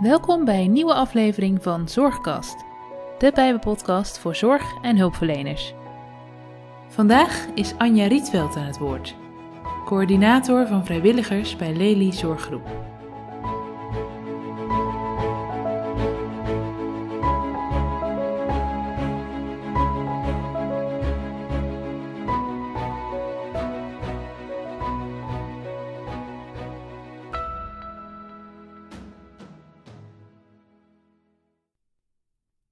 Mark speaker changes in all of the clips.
Speaker 1: Welkom bij een nieuwe aflevering van Zorgkast, de Bijbelpodcast voor zorg- en hulpverleners. Vandaag is Anja Rietveld aan het woord, coördinator van vrijwilligers bij Lely Zorggroep.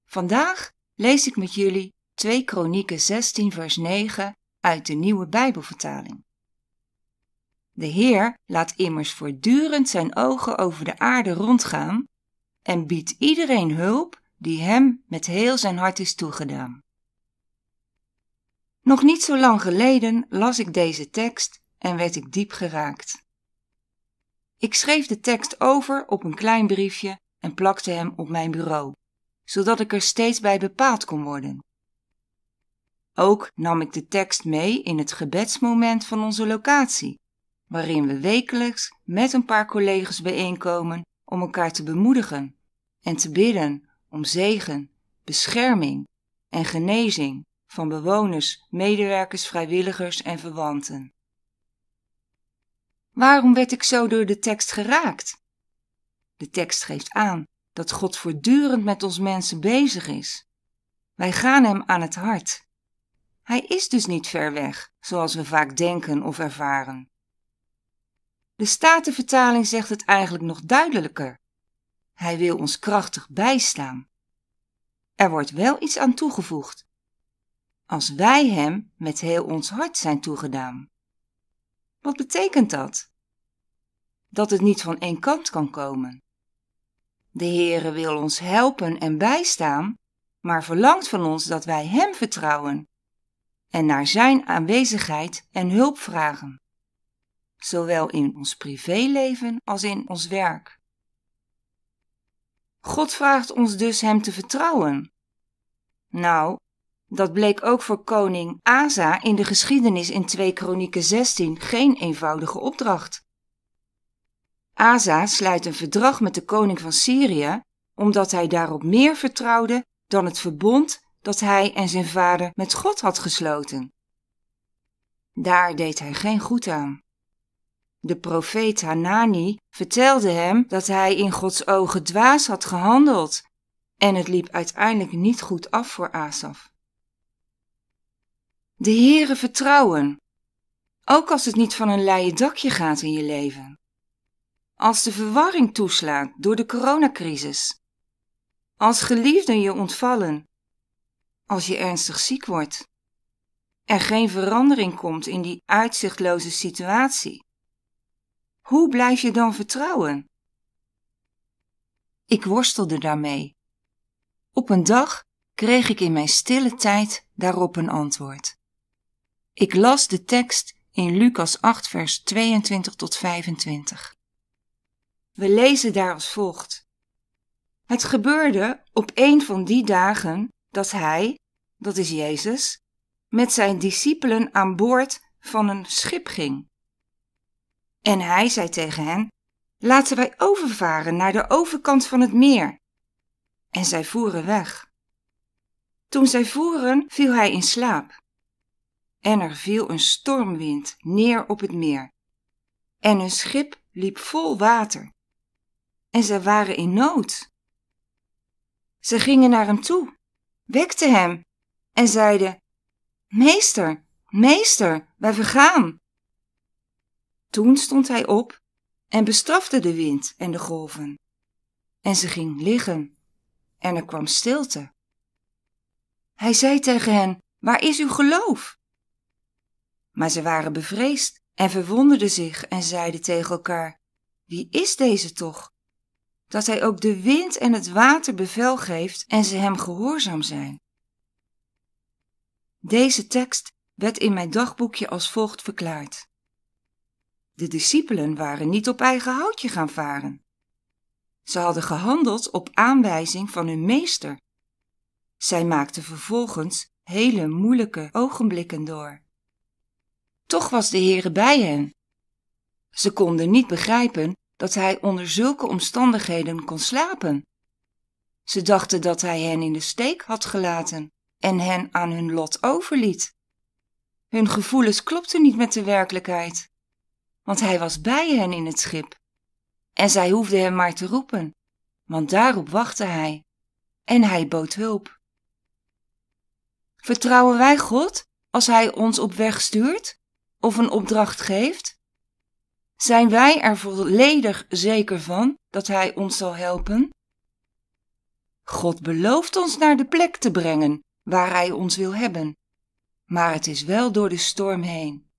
Speaker 1: Vandaag lees ik met jullie 2 Kronieken 16 vers 9 uit de Nieuwe Bijbelvertaling. De Heer laat immers voortdurend zijn ogen over de aarde rondgaan en biedt iedereen hulp die hem met heel zijn hart is toegedaan. Nog niet zo lang geleden las ik deze tekst en werd ik diep geraakt. Ik schreef de tekst over op een klein briefje en plakte hem op mijn bureau zodat ik er steeds bij bepaald kon worden. Ook nam ik de tekst mee in het gebedsmoment van onze locatie, waarin we wekelijks met een paar collega's bijeenkomen om elkaar te bemoedigen en te bidden om zegen, bescherming en genezing van bewoners, medewerkers, vrijwilligers en verwanten. Waarom werd ik zo door de tekst geraakt? De tekst geeft aan dat God voortdurend met ons mensen bezig is. Wij gaan Hem aan het hart. Hij is dus niet ver weg, zoals we vaak denken of ervaren. De Statenvertaling zegt het eigenlijk nog duidelijker. Hij wil ons krachtig bijstaan. Er wordt wel iets aan toegevoegd. Als wij Hem met heel ons hart zijn toegedaan. Wat betekent dat? Dat het niet van één kant kan komen. De Heere wil ons helpen en bijstaan, maar verlangt van ons dat wij Hem vertrouwen en naar Zijn aanwezigheid en hulp vragen, zowel in ons privéleven als in ons werk. God vraagt ons dus Hem te vertrouwen. Nou, dat bleek ook voor koning Asa in de geschiedenis in 2 Kronieken 16 geen eenvoudige opdracht. Asa sluit een verdrag met de koning van Syrië omdat hij daarop meer vertrouwde dan het verbond dat hij en zijn vader met God had gesloten. Daar deed hij geen goed aan. De profeet Hanani vertelde hem dat hij in Gods ogen dwaas had gehandeld en het liep uiteindelijk niet goed af voor Asaf. De Heere vertrouwen, ook als het niet van een leien dakje gaat in je leven. Als de verwarring toeslaat door de coronacrisis. Als geliefden je ontvallen. Als je ernstig ziek wordt. Er geen verandering komt in die uitzichtloze situatie. Hoe blijf je dan vertrouwen? Ik worstelde daarmee. Op een dag kreeg ik in mijn stille tijd daarop een antwoord. Ik las de tekst in Lucas 8, vers 22 tot 25. We lezen daar als volgt. Het gebeurde op een van die dagen dat hij, dat is Jezus, met zijn discipelen aan boord van een schip ging. En hij zei tegen hen: Laten wij overvaren naar de overkant van het meer. En zij voeren weg. Toen zij voeren, viel hij in slaap. En er viel een stormwind neer op het meer. En hun schip liep vol water en zij waren in nood. Ze gingen naar hem toe, wekten hem en zeiden: Meester, meester, wij vergaan. Toen stond hij op en bestrafte de wind en de golven. En ze ging liggen en er kwam stilte. Hij zei tegen hen: Waar is uw geloof? Maar ze waren bevreesd en verwonderden zich en zeiden tegen elkaar: Wie is deze toch? dat hij ook de wind en het water bevel geeft en ze hem gehoorzaam zijn. Deze tekst werd in mijn dagboekje als volgt verklaard. De discipelen waren niet op eigen houtje gaan varen. Ze hadden gehandeld op aanwijzing van hun meester. Zij maakten vervolgens hele moeilijke ogenblikken door. Toch was de Heere bij hen. Ze konden niet begrijpen dat hij onder zulke omstandigheden kon slapen. Ze dachten dat hij hen in de steek had gelaten en hen aan hun lot overliet. Hun gevoelens klopten niet met de werkelijkheid, want hij was bij hen in het schip. En zij hoefden hem maar te roepen, want daarop wachtte hij. En hij bood hulp. Vertrouwen wij God als hij ons op weg stuurt of een opdracht geeft? Zijn wij er volledig zeker van dat Hij ons zal helpen? God belooft ons naar de plek te brengen waar Hij ons wil hebben, maar het is wel door de storm heen.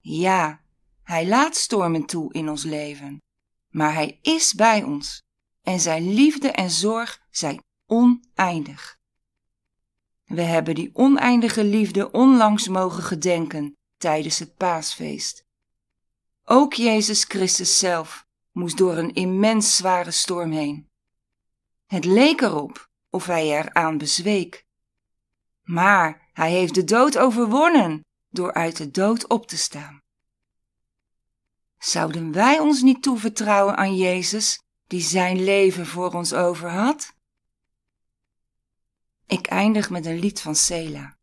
Speaker 1: Ja, Hij laat stormen toe in ons leven, maar Hij is bij ons en Zijn liefde en zorg zijn oneindig. We hebben die oneindige liefde onlangs mogen gedenken tijdens het paasfeest. Ook Jezus Christus zelf moest door een immens zware storm heen. Het leek erop of hij eraan bezweek. Maar hij heeft de dood overwonnen door uit de dood op te staan. Zouden wij ons niet toevertrouwen aan Jezus, die zijn leven voor ons over had? Ik eindig met een lied van Sela.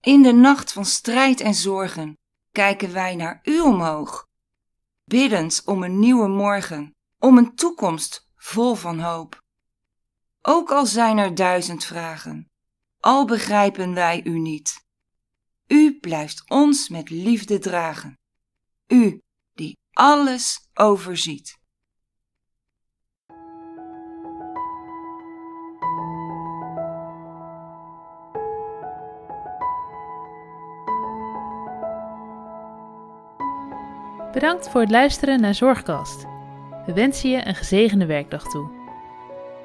Speaker 1: In de nacht van strijd en zorgen kijken wij naar U omhoog, biddend om een nieuwe morgen, om een toekomst vol van hoop. Ook al zijn er duizend vragen, al begrijpen wij U niet. U blijft ons met liefde dragen. U die alles overziet. Bedankt voor het luisteren naar Zorgkast. We wensen je een gezegende werkdag toe.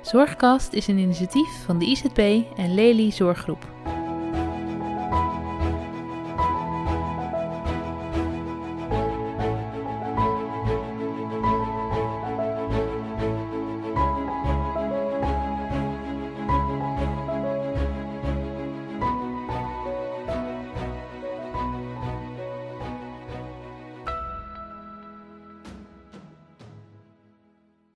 Speaker 1: Zorgkast is een initiatief van de IZB en Lely Zorggroep.